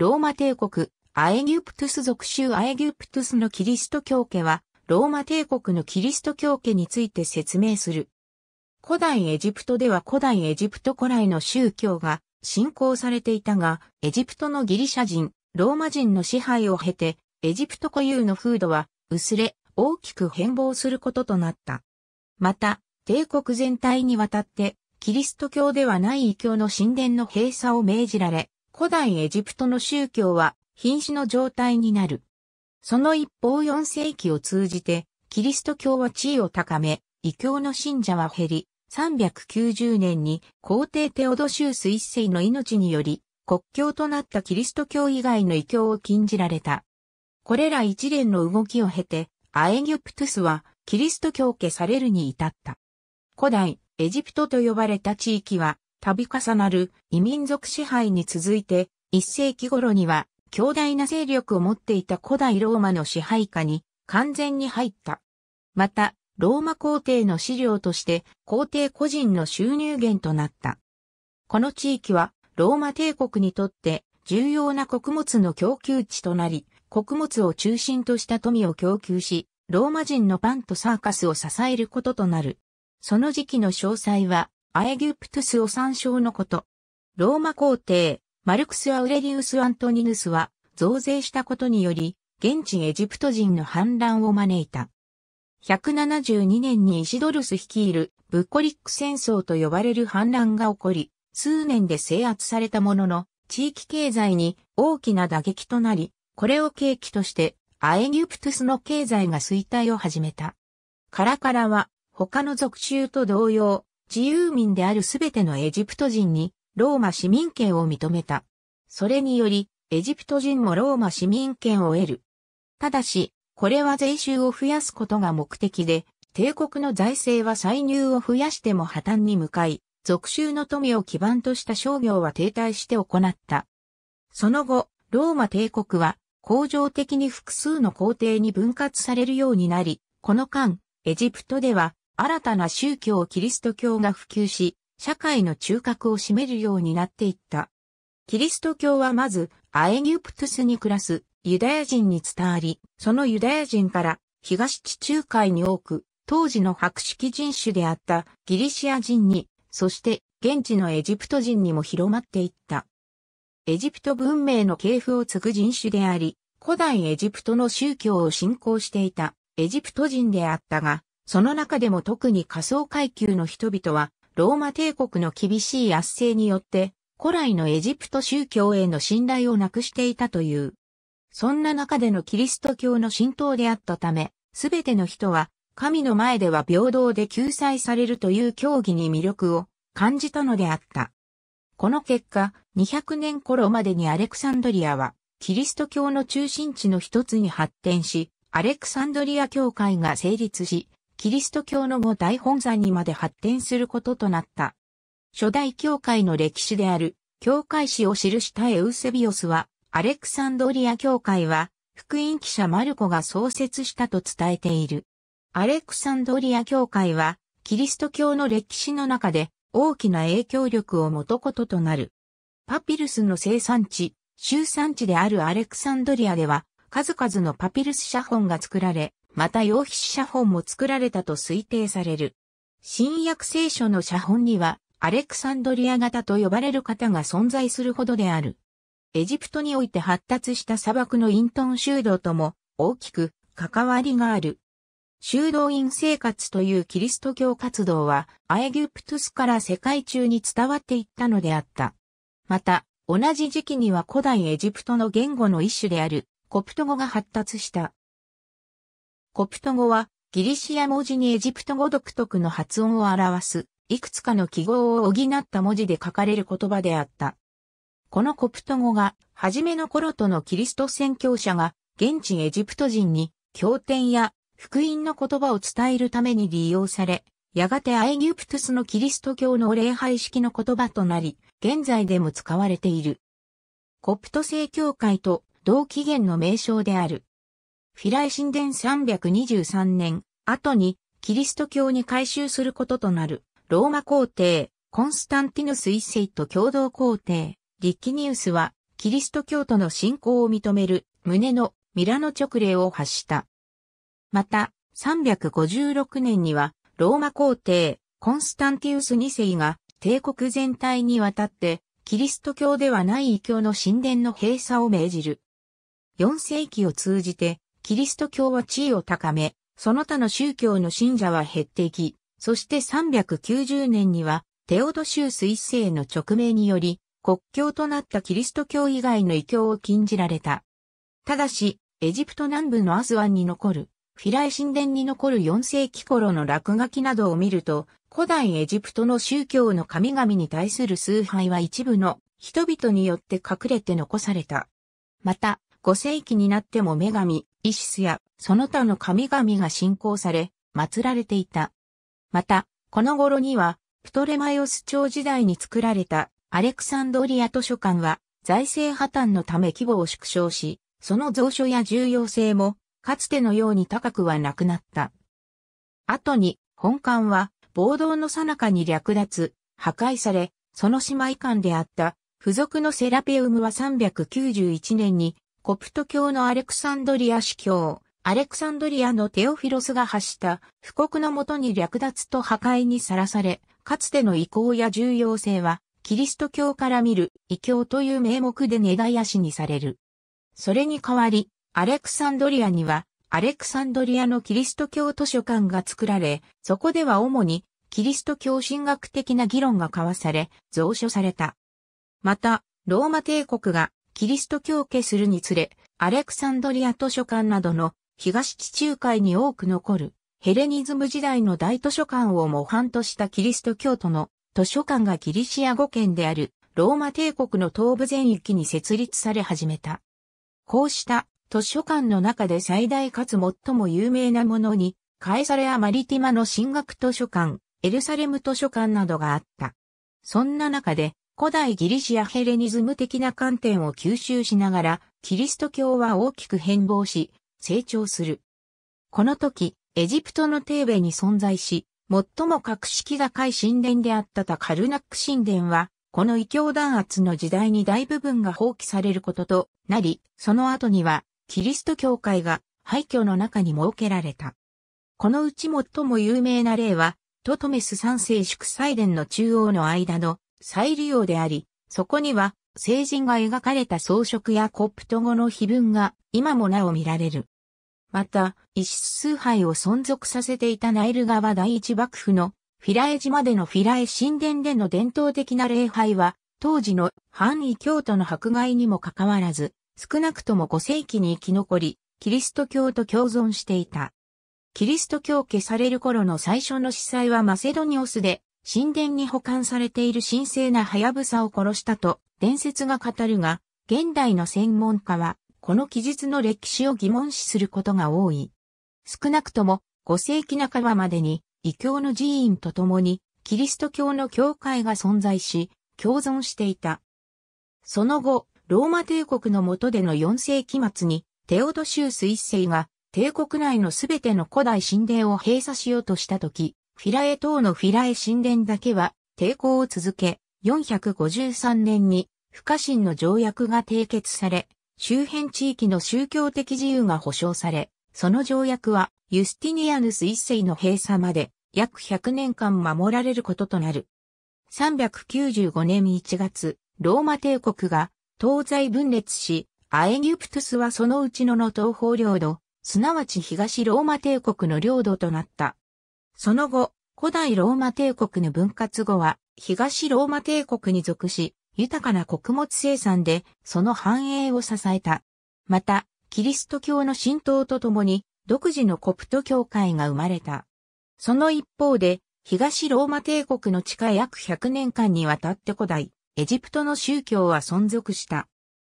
ローマ帝国、アエギュプトゥス属州アエギュプトゥスのキリスト教家は、ローマ帝国のキリスト教家について説明する。古代エジプトでは古代エジプト古来の宗教が信仰されていたが、エジプトのギリシャ人、ローマ人の支配を経て、エジプト固有の風土は薄れ、大きく変貌することとなった。また、帝国全体にわたって、キリスト教ではない異教の神殿の閉鎖を命じられ、古代エジプトの宗教は瀕死の状態になる。その一方4世紀を通じて、キリスト教は地位を高め、異教の信者は減り、390年に皇帝テオドシウス一世の命により、国教となったキリスト教以外の異教を禁じられた。これら一連の動きを経て、アエギュプトゥスはキリスト教家されるに至った。古代エジプトと呼ばれた地域は度重なる異民族支配に続いて、一世紀頃には強大な勢力を持っていた古代ローマの支配下に完全に入った。また、ローマ皇帝の資料として皇帝個人の収入源となった。この地域はローマ帝国にとって重要な穀物の供給地となり、穀物を中心とした富を供給し、ローマ人のパンとサーカスを支えることとなる。その時期の詳細はアエギュプトゥスを参照のこと。ローマ皇帝、マルクス・アウレリウス・アントニヌスは、増税したことにより、現地エジプト人の反乱を招いた。172年にイシドルス率いるブッコリック戦争と呼ばれる反乱が起こり、数年で制圧されたものの、地域経済に大きな打撃となり、これを契機として、アエギュプトゥスの経済が衰退を始めた。カラカラは、他の属州と同様、自由民であるすべてのエジプト人にローマ市民権を認めた。それにより、エジプト人もローマ市民権を得る。ただし、これは税収を増やすことが目的で、帝国の財政は歳入を増やしても破綻に向かい、属州の富を基盤とした商業は停滞して行った。その後、ローマ帝国は、恒常的に複数の皇帝に分割されるようになり、この間、エジプトでは、新たな宗教キリスト教が普及し、社会の中核を占めるようになっていった。キリスト教はまず、アエギュプトスに暮らすユダヤ人に伝わり、そのユダヤ人から東地中海に多く、当時の白色人種であったギリシア人に、そして現地のエジプト人にも広まっていった。エジプト文明の系譜を継ぐ人種であり、古代エジプトの宗教を信仰していたエジプト人であったが、その中でも特に仮想階級の人々は、ローマ帝国の厳しい圧政によって、古来のエジプト宗教への信頼をなくしていたという。そんな中でのキリスト教の浸透であったため、すべての人は、神の前では平等で救済されるという教義に魅力を感じたのであった。この結果、200年頃までにアレクサンドリアは、キリスト教の中心地の一つに発展し、アレクサンドリア教会が成立し、キリスト教の後大本山にまで発展することとなった。初代教会の歴史である、教会史を記したエウセビオスは、アレクサンドリア教会は、福音記者マルコが創設したと伝えている。アレクサンドリア教会は、キリスト教の歴史の中で大きな影響力を持とこととなる。パピルスの生産地、集産地であるアレクサンドリアでは、数々のパピルス写本が作られ、また洋皮写本も作られたと推定される。新約聖書の写本には、アレクサンドリア型と呼ばれる方が存在するほどである。エジプトにおいて発達した砂漠のイントン修道とも大きく関わりがある。修道院生活というキリスト教活動はアエギプトスから世界中に伝わっていったのであった。また、同じ時期には古代エジプトの言語の一種であるコプト語が発達した。コプト語はギリシア文字にエジプト語独特の発音を表す、いくつかの記号を補った文字で書かれる言葉であった。このコプト語が、初めの頃とのキリスト宣教者が、現地エジプト人に、経典や福音の言葉を伝えるために利用され、やがてアイギプトスのキリスト教の礼拝式の言葉となり、現在でも使われている。コプト正教会と同起源の名称である。フィライ神殿323年、後に、キリスト教に改修することとなる、ローマ皇帝、コンスタンティヌス一世と共同皇帝、リッキニウスは、キリスト教徒の信仰を認める、旨のミラノ直令を発した。また、356年には、ローマ皇帝、コンスタンティウス二世が、帝国全体にわたって、キリスト教ではない異教の神殿の閉鎖を命じる。4世紀を通じて、キリスト教は地位を高め、その他の宗教の信者は減っていき、そして390年には、テオドシウス一世の勅命により、国教となったキリスト教以外の異教を禁じられた。ただし、エジプト南部のアスワンに残る、フィライ神殿に残る4世紀頃の落書きなどを見ると、古代エジプトの宗教の神々に対する崇拝は一部の人々によって隠れて残された。また、5世紀になっても女神、イシスやその他の神々が信仰され、祀られていた。また、この頃には、プトレマイオス朝時代に作られたアレクサンドリア図書館は財政破綻のため規模を縮小し、その蔵書や重要性もかつてのように高くはなくなった。後に本館は暴動の最中に略奪、破壊され、その姉妹館であった付属のセラペウムは391年にコプト教のアレクサンドリア司教、アレクサンドリアのテオフィロスが発した布告のもとに略奪と破壊にさらされ、かつての意向や重要性は、キリスト教から見る異教という名目で根絶やしにされる。それに代わり、アレクサンドリアには、アレクサンドリアのキリスト教図書館が作られ、そこでは主にキリスト教神学的な議論が交わされ、蔵書された。また、ローマ帝国がキリスト教化するにつれ、アレクサンドリア図書館などの東地中海に多く残るヘレニズム時代の大図書館を模範としたキリスト教徒の図書館がギリシア語圏であるローマ帝国の東部全域に設立され始めた。こうした図書館の中で最大かつ最も有名なものに、カエサレア・マリティマの進学図書館、エルサレム図書館などがあった。そんな中で、古代ギリシアヘレニズム的な観点を吸収しながら、キリスト教は大きく変貌し、成長する。この時、エジプトのテーベに存在し、最も格式高い神殿であったタカルナック神殿は、この異教弾圧の時代に大部分が放棄されることとなり、その後には、キリスト教会が廃墟の中に設けられた。このうち最も有名な例は、トトメス三世祝祭殿の中央の間の再利用であり、そこには、聖人が描かれた装飾やコプト語の碑文が今もなお見られる。また、異質崇拝を存続させていたナイル川第一幕府のフィラエ島でのフィラエ神殿での伝統的な礼拝は、当時の範囲教徒の迫害にもかかわらず、少なくとも5世紀に生き残り、キリスト教と共存していた。キリスト教消される頃の最初の司祭はマセドニオスで、神殿に保管されている神聖なハヤブサを殺したと伝説が語るが、現代の専門家は、この記述の歴史を疑問視することが多い。少なくとも、5世紀半ばまでに、異教の寺院とともに、キリスト教の教会が存在し、共存していた。その後、ローマ帝国の下での4世紀末に、テオドシウス1世が、帝国内のすべての古代神殿を閉鎖しようとした時、フィラエ島のフィラエ神殿だけは抵抗を続け、453年に不可侵の条約が締結され、周辺地域の宗教的自由が保障され、その条約はユスティニアヌス一世の閉鎖まで約100年間守られることとなる。395年1月、ローマ帝国が東西分裂し、アエギプトゥスはそのうちのの東方領土、すなわち東ローマ帝国の領土となった。その後、古代ローマ帝国の分割後は、東ローマ帝国に属し、豊かな穀物生産で、その繁栄を支えた。また、キリスト教の浸透とともに、独自のコプト教会が生まれた。その一方で、東ローマ帝国の地下約100年間にわたって古代、エジプトの宗教は存続した。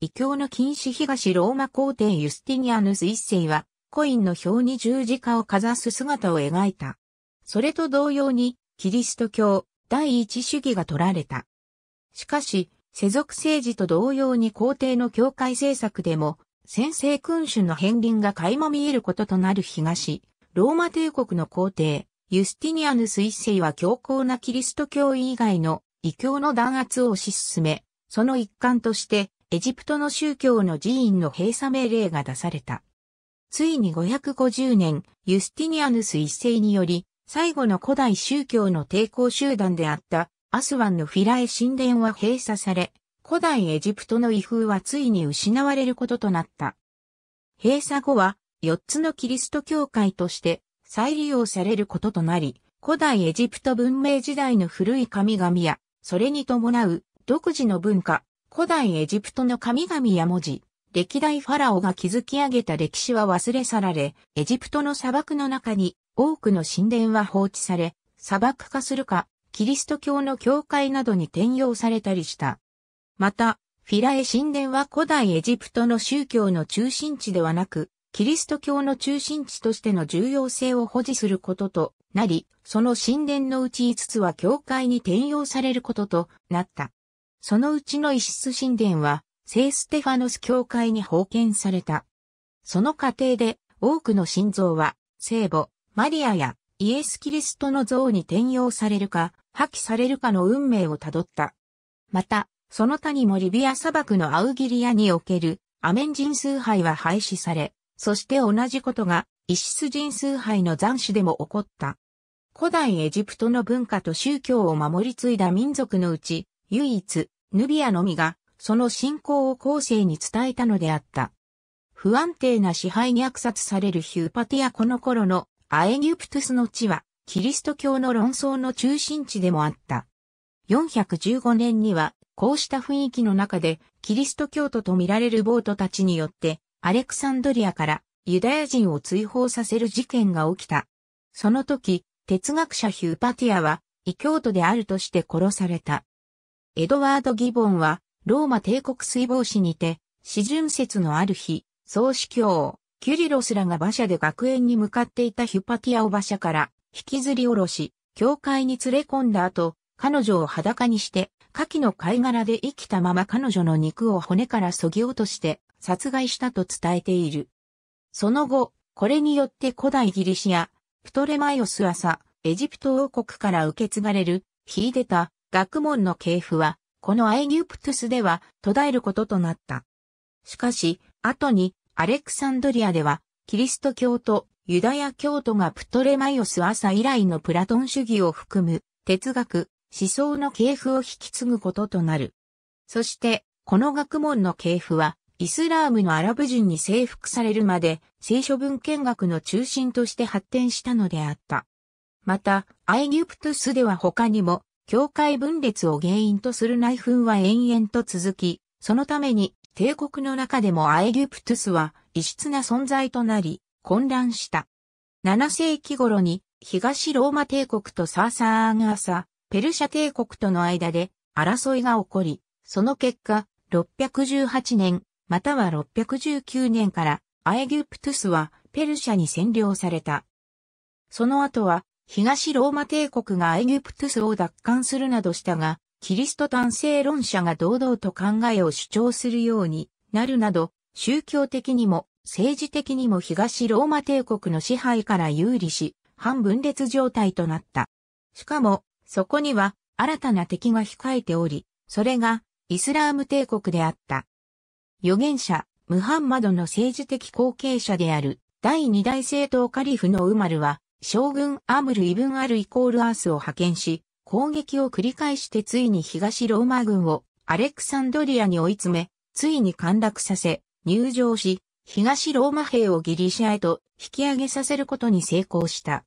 異教の禁止東ローマ皇帝ユスティニアヌス一世は、コインの表に十字架をかざす姿を描いた。それと同様に、キリスト教、第一主義が取られた。しかし、世俗政治と同様に皇帝の教会政策でも、先制君主の片鱗が垣間見えることとなる東、ローマ帝国の皇帝、ユスティニアヌス一世は強硬なキリスト教以外の異教の弾圧を推し進め、その一環として、エジプトの宗教の寺院の閉鎖命令が出された。ついに550年、ユスティニアヌス一世により、最後の古代宗教の抵抗集団であったアスワンのフィラエ神殿は閉鎖され、古代エジプトの威風はついに失われることとなった。閉鎖後は、4つのキリスト教会として再利用されることとなり、古代エジプト文明時代の古い神々や、それに伴う独自の文化、古代エジプトの神々や文字、歴代ファラオが築き上げた歴史は忘れ去られ、エジプトの砂漠の中に多くの神殿は放置され、砂漠化するか、キリスト教の教会などに転用されたりした。また、フィラエ神殿は古代エジプトの宗教の中心地ではなく、キリスト教の中心地としての重要性を保持することとなり、その神殿のうち5つは教会に転用されることとなった。そのうちの一室神殿は、聖ステファノス教会に奉献された。その過程で多くの心臓は聖母、マリアやイエス・キリストの像に転用されるか、破棄されるかの運命をたどった。また、その他にもリビア砂漠のアウギリアにおけるアメン人崇拝は廃止され、そして同じことがイシス人崇拝の残首でも起こった。古代エジプトの文化と宗教を守り継いだ民族のうち、唯一、ヌビアのみがその信仰を後世に伝えたのであった。不安定な支配に虐殺されるヒューパティアこの頃のアエギプトゥスの地は、キリスト教の論争の中心地でもあった。415年には、こうした雰囲気の中で、キリスト教徒と見られる暴徒たちによって、アレクサンドリアからユダヤ人を追放させる事件が起きた。その時、哲学者ヒューパティアは、異教徒であるとして殺された。エドワード・ギボンは、ローマ帝国水防士にて、四巡節のある日、総司教、キュリロスらが馬車で学園に向かっていたヒュパティアを馬車から引きずり下ろし、教会に連れ込んだ後、彼女を裸にして、下記の貝殻で生きたまま彼女の肉を骨から削ぎ落として殺害したと伝えている。その後、これによって古代ギリシア、プトレマイオス朝、エジプト王国から受け継がれる、秀でた学問の系譜は、このアニギプトゥスでは途絶えることとなった。しかし、後にアレクサンドリアでは、キリスト教とユダヤ教徒がプトレマイオス朝以来のプラトン主義を含む哲学、思想の系譜を引き継ぐこととなる。そして、この学問の系譜は、イスラームのアラブ人に征服されるまで、聖書文献学の中心として発展したのであった。また、アイギュプトゥスでは他にも、教会分裂を原因とする内紛は延々と続き、そのために帝国の中でもアエギュプトゥスは異質な存在となり、混乱した。7世紀頃に東ローマ帝国とサーサーガーサ、ペルシャ帝国との間で争いが起こり、その結果、618年、または619年からアエギュプトゥスはペルシャに占領された。その後は東ローマ帝国がエギプトゥスを奪還するなどしたが、キリスト単性論者が堂々と考えを主張するようになるなど、宗教的にも政治的にも東ローマ帝国の支配から有利し、反分裂状態となった。しかも、そこには新たな敵が控えており、それがイスラーム帝国であった。預言者、ムハンマドの政治的後継者である第二大政党カリフのウマルは、将軍アムル・イブン・アル・イコール・アースを派遣し、攻撃を繰り返してついに東ローマ軍をアレクサンドリアに追い詰め、ついに陥落させ、入城し、東ローマ兵をギリシアへと引き上げさせることに成功した。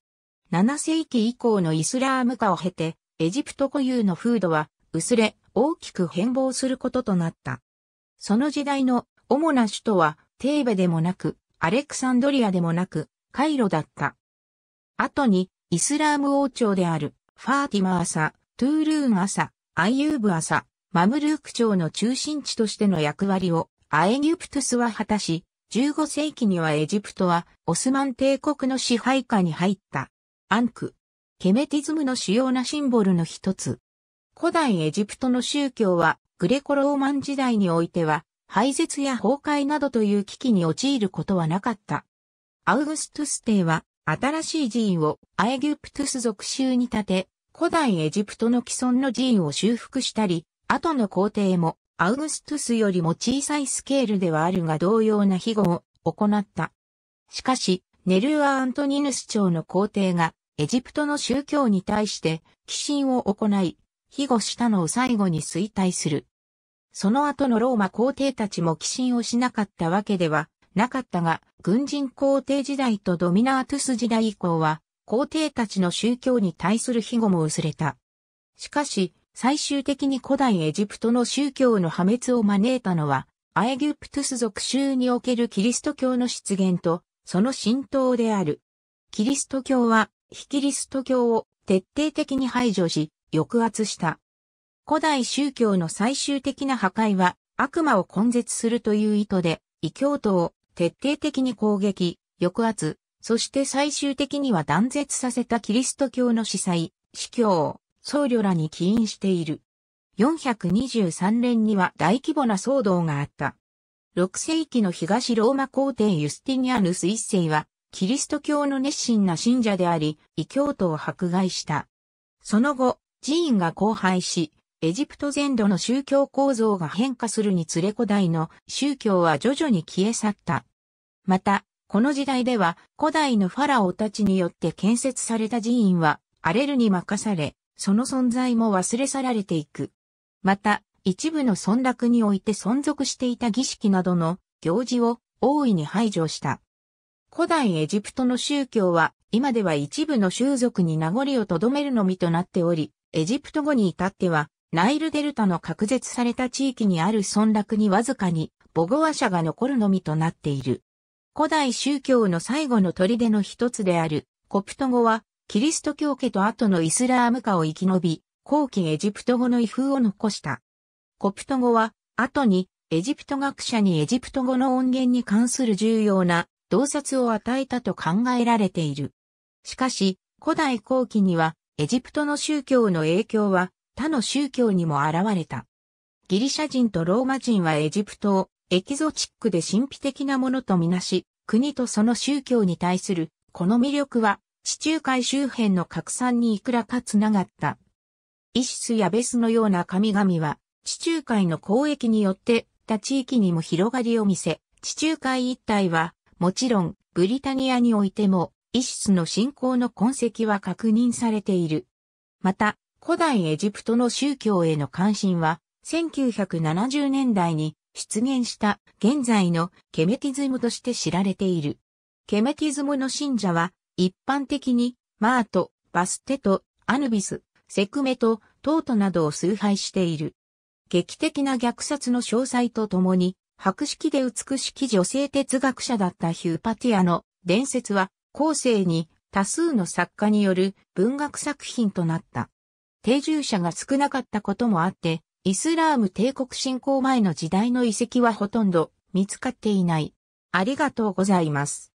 7世紀以降のイスラーム化を経て、エジプト固有の風土は薄れ、大きく変貌することとなった。その時代の主な首都はテーベでもなく、アレクサンドリアでもなく、カイロだった。後に、イスラーム王朝である、ファーティマ朝、トゥールーン朝、アイユーブ朝、マムルーク朝の中心地としての役割を、アエギプトスは果たし、15世紀にはエジプトはオスマン帝国の支配下に入った。アンク。ケメティズムの主要なシンボルの一つ。古代エジプトの宗教はグレコローマン時代においては廃絶や崩壊などという危機に陥ることはなかった。アウグストゥス帝は新しい寺院をアエギュプトゥス属州に建て、古代エジプトの既存の寺院を修復したり、後の皇帝もアウグストゥスよりも小さいスケールではあるが同様な庇護を行った。しかし、ネルーア・アントニヌス朝の皇帝がエジプトの宗教に対して寄進を行い、庇護したのを最後に衰退する。その後のローマ皇帝たちも寄進をしなかったわけではなかったが、軍人皇帝時代とドミナートゥス時代以降は、皇帝たちの宗教に対する庇護も薄れた。しかし、最終的に古代エジプトの宗教の破滅を招いたのは、アエギプトゥス属州におけるキリスト教の出現と、その浸透である。キリスト教は、非キリスト教を徹底的に排除し、抑圧した。古代宗教の最終的な破壊は、悪魔を根絶するという意図で、異教徒を徹底的に攻撃、抑圧、そして最終的には断絶させたキリスト教の司祭、司教、僧侶らに起因している。423年には大規模な騒動があった。6世紀の東ローマ皇帝ユスティニアヌス一世は、キリスト教の熱心な信者であり、異教徒を迫害した。その後、寺院が荒廃し、エジプト全土の宗教構造が変化するにつれ古代の宗教は徐々に消え去った。また、この時代では古代のファラオたちによって建設された寺院は荒れるに任され、その存在も忘れ去られていく。また、一部の村落において存続していた儀式などの行事を大いに排除した。古代エジプトの宗教は今では一部の宗族に名残を留めるのみとなっており、エジプト語に至ってはナイルデルタの隔絶された地域にある村落にわずかにボゴア社が残るのみとなっている。古代宗教の最後の砦の一つであるコプト語はキリスト教家と後のイスラーム化を生き延び、後期エジプト語の威風を残した。コプト語は後にエジプト学者にエジプト語の音源に関する重要な洞察を与えたと考えられている。しかし、古代後期にはエジプトの宗教の影響は他の宗教にも現れた。ギリシャ人とローマ人はエジプトをエキゾチックで神秘的なものとみなし、国とその宗教に対するこの魅力は地中海周辺の拡散にいくらかつながった。イシスやベスのような神々は地中海の交易によって他地域にも広がりを見せ、地中海一帯はもちろんブリタニアにおいてもイシスの信仰の痕跡は確認されている。また、古代エジプトの宗教への関心は、1970年代に出現した現在のケメティズムとして知られている。ケメティズムの信者は、一般的に、マート、バステト、アヌビス、セクメト、トートなどを崇拝している。劇的な虐殺の詳細とともに、白色で美しき女性哲学者だったヒューパティアの伝説は、後世に多数の作家による文学作品となった。定住者が少なかったこともあって、イスラーム帝国侵攻前の時代の遺跡はほとんど見つかっていない。ありがとうございます。